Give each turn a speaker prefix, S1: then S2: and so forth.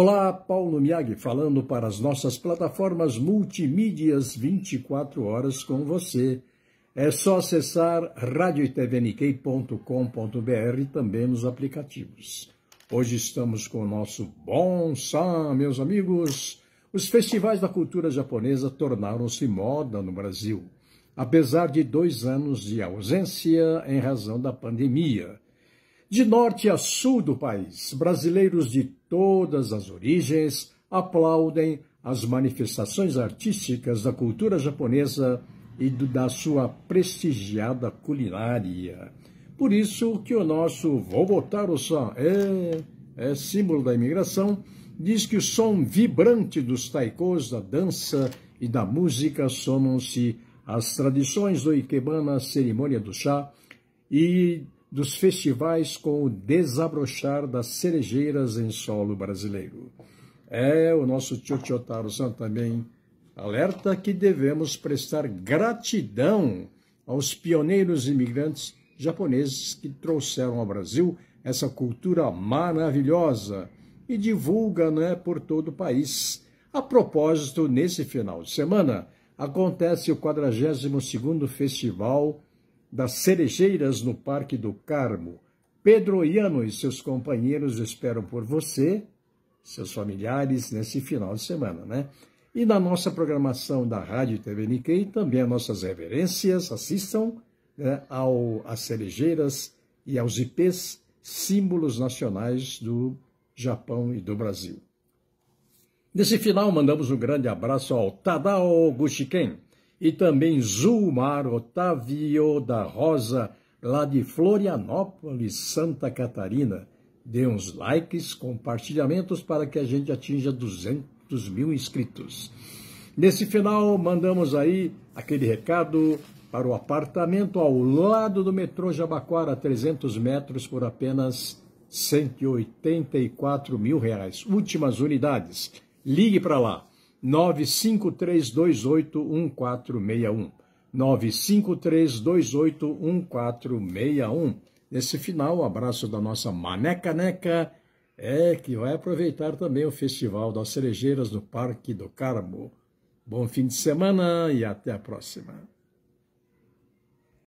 S1: Olá, Paulo Miag falando para as nossas plataformas multimídias 24 horas com você. É só acessar radiotvnk.com.br e também nos aplicativos. Hoje estamos com o nosso Bom Sam, meus amigos. Os festivais da cultura japonesa tornaram-se moda no Brasil, apesar de dois anos de ausência em razão da pandemia. De norte a sul do país, brasileiros de todas as origens aplaudem as manifestações artísticas da cultura japonesa e do, da sua prestigiada culinária. Por isso que o nosso vovotaro san é, é símbolo da imigração, diz que o som vibrante dos taikos, da dança e da música somam-se às tradições do Ikebana, cerimônia do chá, e dos festivais com o desabrochar das cerejeiras em solo brasileiro. É, o nosso tio Tiotaro San também alerta que devemos prestar gratidão aos pioneiros imigrantes japoneses que trouxeram ao Brasil essa cultura maravilhosa e divulga né, por todo o país. A propósito, nesse final de semana acontece o 42º Festival das Cerejeiras no Parque do Carmo. Pedro Iano e seus companheiros esperam por você, seus familiares, nesse final de semana, né? E na nossa programação da Rádio TV Nikkei, também as nossas reverências, assistam né, ao, às cerejeiras e aos ipês, símbolos nacionais do Japão e do Brasil. Nesse final, mandamos um grande abraço ao Tadao Gushiken, e também Zulmar Otávio da Rosa, lá de Florianópolis, Santa Catarina. Dê uns likes, compartilhamentos para que a gente atinja 200 mil inscritos. Nesse final, mandamos aí aquele recado para o apartamento ao lado do metrô Jabaquara, 300 metros por apenas 184 mil reais. Últimas unidades. Ligue para lá. 953281461. 953281461. Nesse final, o abraço da nossa Maneca Neca, é que vai aproveitar também o Festival das Cerejeiras no Parque do Carmo. Bom fim de semana e até a próxima.